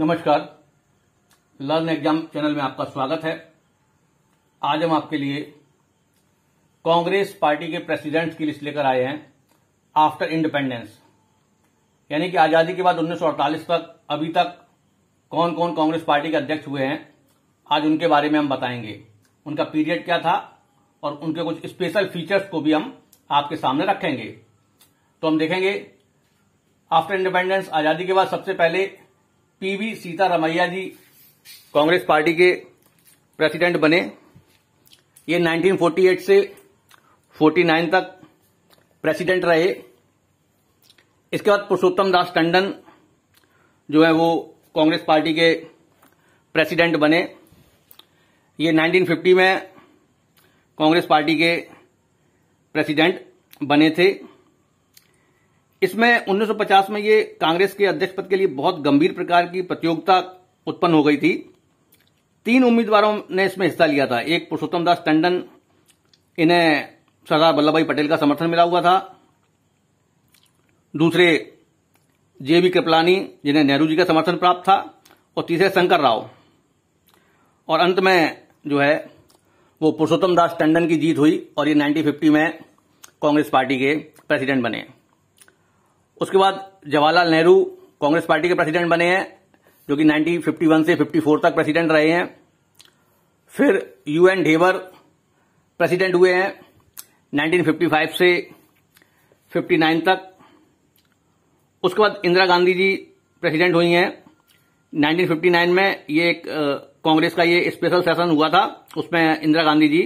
नमस्कार learn exam channel में आपका स्वागत है आज हम आपके लिए कांग्रेस पार्टी के प्रेसिडेंट्स की लिस्ट लेकर आए हैं आफ्टर इंडिपेंडेंस यानी कि आजादी के बाद 1948 तक अभी तक कौन कौन कांग्रेस पार्टी के अध्यक्ष हुए हैं आज उनके बारे में हम बताएंगे उनका पीरियड क्या था और उनके कुछ स्पेशल फीचर्स को भी हम आपके सामने रखेंगे तो हम देखेंगे आफ्टर इंडिपेंडेंस आजादी के बाद सबसे पहले पीवी सीतारामैया जी कांग्रेस पार्टी के प्रेसिडेंट बने ये 1948 से 49 तक प्रेसिडेंट रहे इसके बाद पुरुषोत्तम दास टंडन जो है वो कांग्रेस पार्टी के प्रेसिडेंट बने ये 1950 में कांग्रेस पार्टी के प्रेसिडेंट बने थे इसमें 1950 में ये कांग्रेस के अध्यक्ष पद के लिए बहुत गंभीर प्रकार की प्रतियोगिता उत्पन्न हो गई थी तीन उम्मीदवारों ने इसमें हिस्सा लिया था एक पुरुषोत्तम दास टंडन इन्हें सरदार वल्लभ भाई पटेल का समर्थन मिला हुआ था दूसरे जे कृपलानी जिन्हें नेहरू जी का समर्थन प्राप्त था और तीसरे शंकर राव और अंत में जो है वो पुरुषोत्तम दास टंडन की जीत हुई और ये 1950 में कांग्रेस पार्टी के प्रेसिडेंट बने उसके बाद जवाहरलाल नेहरू कांग्रेस पार्टी के प्रेसिडेंट बने हैं जो कि 1951 से 54 तक प्रेसिडेंट रहे हैं फिर यू एन प्रेसिडेंट हुए हैं 1955 से 59 तक उसके बाद इंदिरा गांधी जी प्रेसिडेंट हुई हैं 1959 में ये एक कांग्रेस का ये स्पेशल सेशन हुआ था उसमें इंदिरा गांधी जी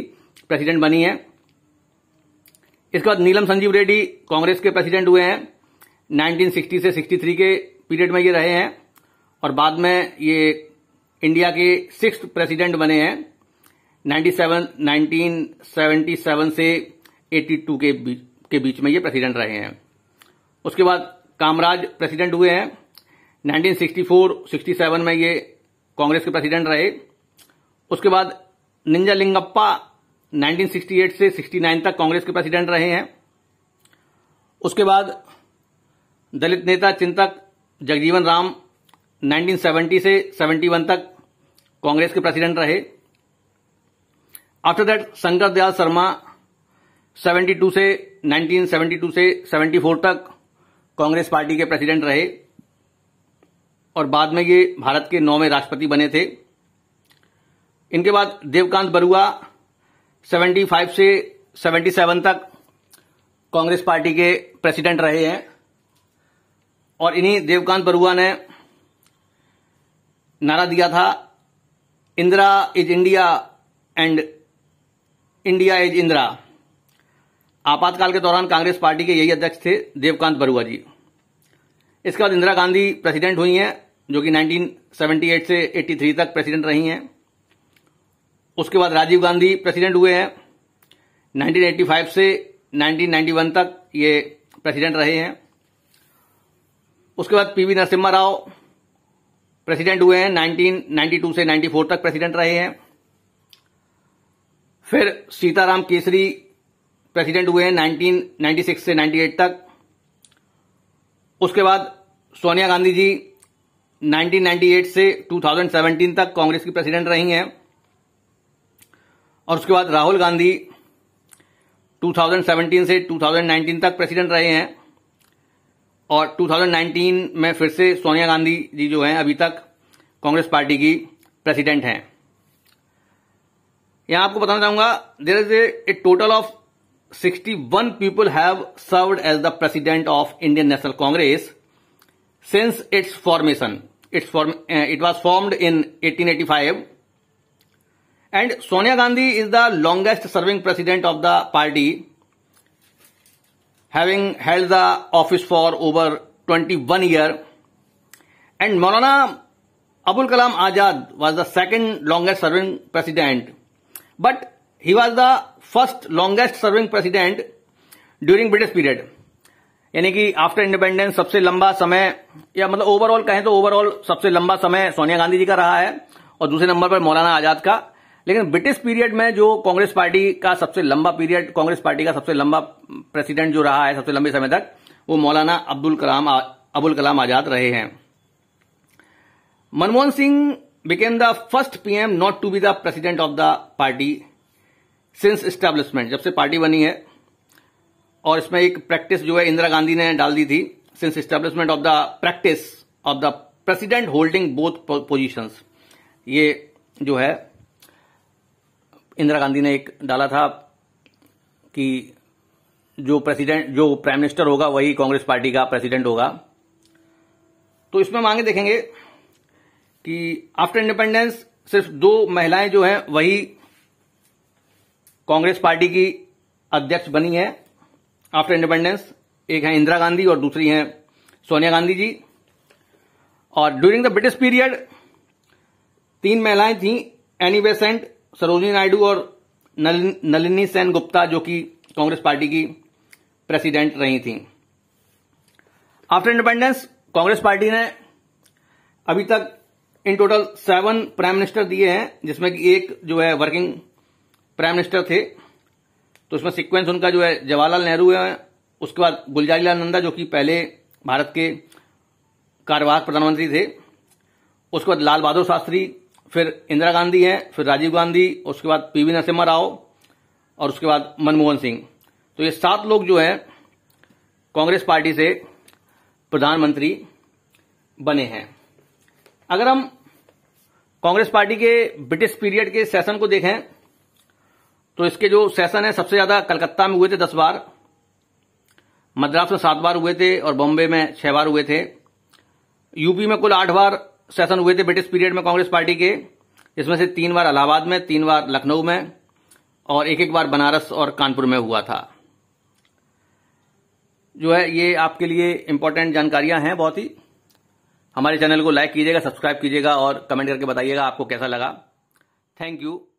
प्रेसिडेंट बनी हैं इसके बाद नीलम संजीव रेड्डी कांग्रेस के प्रेसिडेंट हुए हैं 1960 से 63 के पीरियड में ये रहे हैं और बाद में ये इंडिया के सिक्स प्रेसिडेंट बने हैं 97 1977 से 82 के बीच के बीच में ये प्रेसिडेंट रहे हैं उसके बाद कामराज प्रेसिडेंट हुए हैं 1964 67 में ये कांग्रेस के प्रेसिडेंट रहे उसके बाद निंजा लिंगप्पा 1968 से 69 तक कांग्रेस के प्रेसिडेंट रहे हैं उसके बाद दलित नेता चिंतक जगजीवन राम 1970 से 71 तक कांग्रेस के प्रेसिडेंट रहे आफ्टर दैट शंकर दयाल शर्मा 72 से 1972 से 74 तक कांग्रेस पार्टी के प्रेसिडेंट रहे और बाद में ये भारत के नौवें राष्ट्रपति बने थे इनके बाद देवकांत बरुआ 75 से 77 तक कांग्रेस पार्टी के प्रेसिडेंट रहे हैं और इन्हीं देवकांत बरुआ ने नारा दिया था Indira is India and India is Indira आपातकाल के दौरान कांग्रेस पार्टी के यही अध्यक्ष थे देवकांत बरुआ जी इसके बाद इंदिरा गांधी प्रेसिडेंट हुई हैं जो कि 1978 से 83 तक प्रेसिडेंट रही हैं उसके बाद राजीव गांधी प्रेसिडेंट हुए हैं 1985 से 1991 तक ये प्रेसिडेंट रहे हैं उसके बाद पीवी नरसिम्हा राव प्रेसिडेंट हुए हैं 1992 से 94 तक प्रेसिडेंट रहे हैं फिर सीताराम केसरी प्रेसिडेंट हुए हैं 1996 से 98 तक उसके बाद सोनिया गांधी जी 1998 से 2017 तक कांग्रेस की प्रेसिडेंट रही हैं और उसके बाद राहुल गांधी 2017 से 2019 तक प्रेसिडेंट रहे हैं और 2019 में फिर से सोनिया गांधी जी जो हैं अभी तक कांग्रेस पार्टी की प्रेसिडेंट हैं यहां आपको बताना चाहूंगा there is a total of 61 people have served as the president of Indian National Congress since its formation its it was formed in 1885 and Sonia Gandhi is the longest serving president of the party having held the office for over 21 year and Maulana Abul Kalam Azad was the second longest serving president but he was the first longest serving president during British period यानी कि after independence सबसे लंबा समय या मतलब overall कहें तो overall सबसे लंबा समय सोनिया गांधी जी का रहा है और दूसरे नंबर पर मौलाना आजाद का लेकिन ब्रिटिश पीरियड में जो कांग्रेस पार्टी का सबसे लंबा पीरियड कांग्रेस पार्टी का सबसे लंबा प्रेसिडेंट जो रहा है सबसे लंबे समय तक वो मौलाना अब्दुल कलाम अबुल कलाम आजाद रहे हैं Manmohan Singh became the first PM not to be the president of the party since establishment जब से पार्टी बनी है और इसमें एक प्रैक्टिस जो है इंदिरा गांधी ने डाल दी थी since establishment of the practice of the president holding both positions ये जो है इंदिरा गांधी ने एक डाला था कि जो प्रेसिडेंट जो प्राइम मिनिस्टर होगा वही कांग्रेस पार्टी का प्रेसिडेंट होगा तो इसमें मांगे देखेंगे कि आफ्टर इंडिपेंडेंस सिर्फ दो महिलाएं जो हैं वही कांग्रेस पार्टी की अध्यक्ष बनी है आफ्टर इंडिपेंडेंस एक है इंदिरा गांधी और दूसरी हैं सोनिया गांधी जी और ड्यूरिंग द ब्रिटिश पीरियड तीन महिलाएं थी एनी बेसेंट सरोजनी नायडू और नलिनी सेन गुप्ता जो कि कांग्रेस पार्टी की प्रेसिडेंट रही थी आफ्टर इंडिपेंडेंस कांग्रेस पार्टी ने अभी तक in total seven prime minister दिए हैं जिसमें कि एक जो है वर्किंग प्राइम मिनिस्टर थे तो उसमें सीक्वेंस उनका जो है जवाहरलाल नेहरू है उसके बाद गुलजारी लाल नंदा जो कि पहले भारत के कार्यवाहक प्रधानमंत्री थे उसके बाद लाल बहादुर शास्त्री फिर इंदिरा गांधी हैं फिर राजीव गांधी उसके बाद पीवी नरसिम्हा राव और उसके बाद मनमोहन सिंह तो ये सात लोग जो हैं कांग्रेस पार्टी से प्रधानमंत्री बने हैं अगर हम कांग्रेस पार्टी के ब्रिटिश पीरियड के सेशन को देखें तो इसके जो सेशन है सबसे ज्यादा कलकत्ता में हुए थे दस बार मद्रास में सात बार हुए थे और बॉम्बे में छह बार हुए थे यूपी में कुल आठ बार सेशन हुए थे ब्रिटिश पीरियड में कांग्रेस पार्टी के इसमें से तीन बार इलाहाबाद में तीन बार लखनऊ में और एक एक बार बनारस और कानपुर में हुआ था जो है ये आपके लिए इम्पोर्टेंट जानकारियां हैं बहुत ही हमारे चैनल को लाइक कीजिएगा सब्सक्राइब कीजिएगा और कमेंट करके बताइएगा आपको कैसा लगा थैंक यू